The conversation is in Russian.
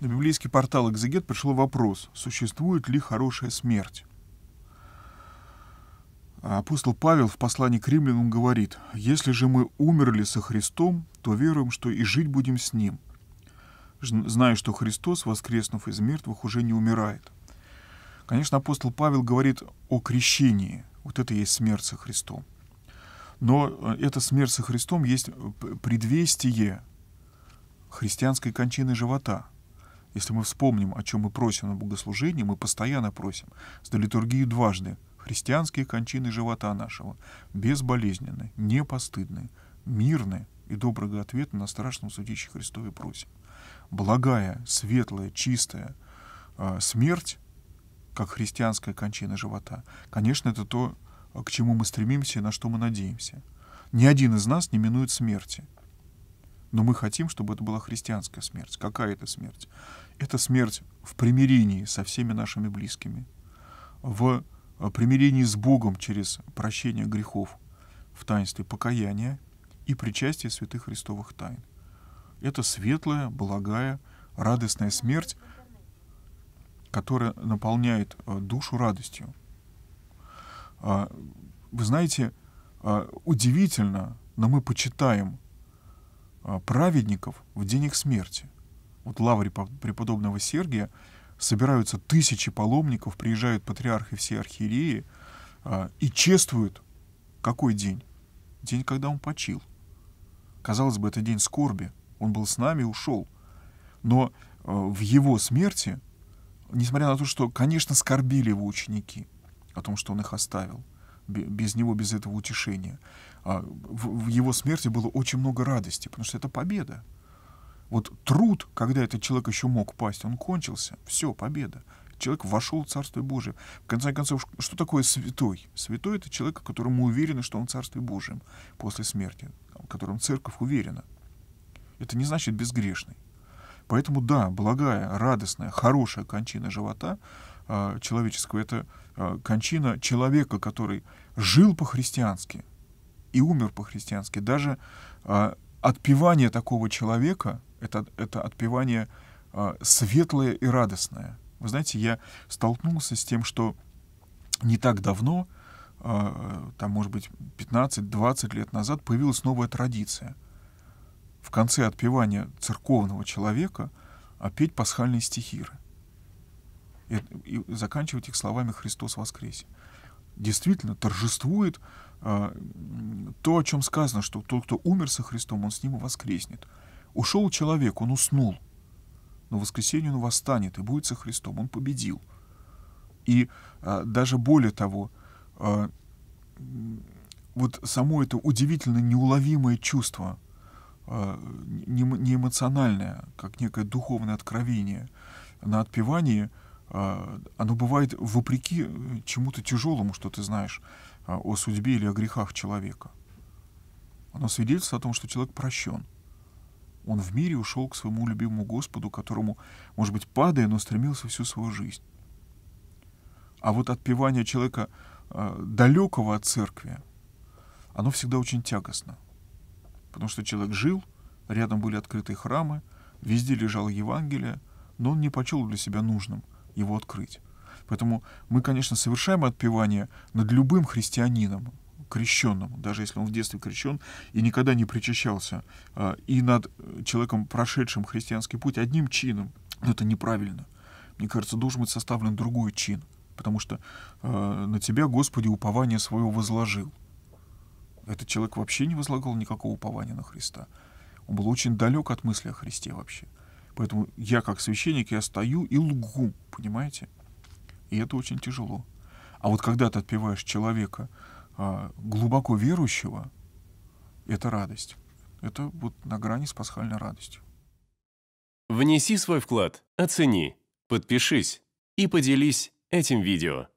На библейский портал «Экзегет» пришел вопрос, существует ли хорошая смерть. А апостол Павел в послании к римлянам говорит, «Если же мы умерли со Христом, то веруем, что и жить будем с Ним, зная, что Христос, воскреснув из мертвых, уже не умирает». Конечно, апостол Павел говорит о крещении. Вот это и есть смерть со Христом. Но э, эта смерть со Христом есть э, предвестие христианской кончины живота – если мы вспомним, о чем мы просим на богослужении, мы постоянно просим за литургию дважды христианские кончины живота нашего, безболезненные, непостыдные, мирные и доброго ответа на страшном судище Христове просим. Благая, светлая, чистая э, смерть, как христианская кончина живота, конечно, это то, к чему мы стремимся и на что мы надеемся. Ни один из нас не минует смерти – но мы хотим, чтобы это была христианская смерть. Какая это смерть? Это смерть в примирении со всеми нашими близкими, в э, примирении с Богом через прощение грехов, в таинстве покаяния и причастие святых христовых тайн. Это светлая, благая, радостная смерть, которая наполняет э, душу радостью. А, вы знаете, а, удивительно, но мы почитаем а, праведников в день их смерти. Вот в лавре преподобного Сергия собираются тысячи паломников, приезжают патриархи все архиереи а, и чествуют какой день? День, когда он почил. Казалось бы, это день скорби. Он был с нами и ушел. Но а, в его смерти, несмотря на то, что, конечно, скорбили его ученики о том, что он их оставил, без него, без этого утешения. А, в, в его смерти было очень много радости, потому что это победа. Вот труд, когда этот человек еще мог пасть, он кончился. Все, победа. Человек вошел в Царство Божие. В конце концов, что такое святой? Святой — это человек, которому уверены, что он в Царстве Божьем после смерти, в котором церковь уверена. Это не значит безгрешный. Поэтому да, благая, радостная, хорошая кончина живота э, человеческого — это э, кончина человека, который жил по-христиански и умер по-христиански. Даже э, отпевание такого человека — это, это отпевание э, светлое и радостное. Вы знаете, я столкнулся с тем, что не так давно, э, там, может быть, 15-20 лет назад появилась новая традиция. В конце отпевания церковного человека опеть пасхальные стихиры. И, и заканчивать их словами «Христос воскресе» действительно торжествует а, то, о чем сказано, что тот, кто умер со Христом, он с ним воскреснет. Ушел человек, он уснул, но в воскресенье он восстанет и будет со Христом, он победил. И а, даже более того, а, вот само это удивительно неуловимое чувство, не эмоциональное, как некое духовное откровение на отпевании – а, оно бывает вопреки э, чему-то тяжелому, что ты знаешь а, о судьбе или о грехах человека. Оно свидетельствует о том, что человек прощен. Он в мире ушел к своему любимому Господу, которому, может быть, падая, но стремился всю свою жизнь. А вот отпевание человека а, далекого от церкви, оно всегда очень тягостно. Потому что человек жил, рядом были открытые храмы, везде лежало Евангелие, но он не почел для себя нужным – его открыть. Поэтому мы, конечно, совершаем отпевание над любым христианином, крещенным, даже если он в детстве крещен и никогда не причащался, а, и над э, человеком, прошедшим христианский путь одним чином. Но это неправильно. Мне кажется, должен быть составлен другой чин, потому что а, на тебя, Господи, упование свое возложил. Этот человек вообще не возлагал никакого упования на Христа. Он был очень далек от мысли о Христе вообще. Поэтому я, как священник, я стою и лгу, понимаете? И это очень тяжело. А вот когда ты отпеваешь человека а, глубоко верующего, это радость. Это вот на грани с пасхальной радостью. Внеси свой вклад, оцени, подпишись и поделись этим видео.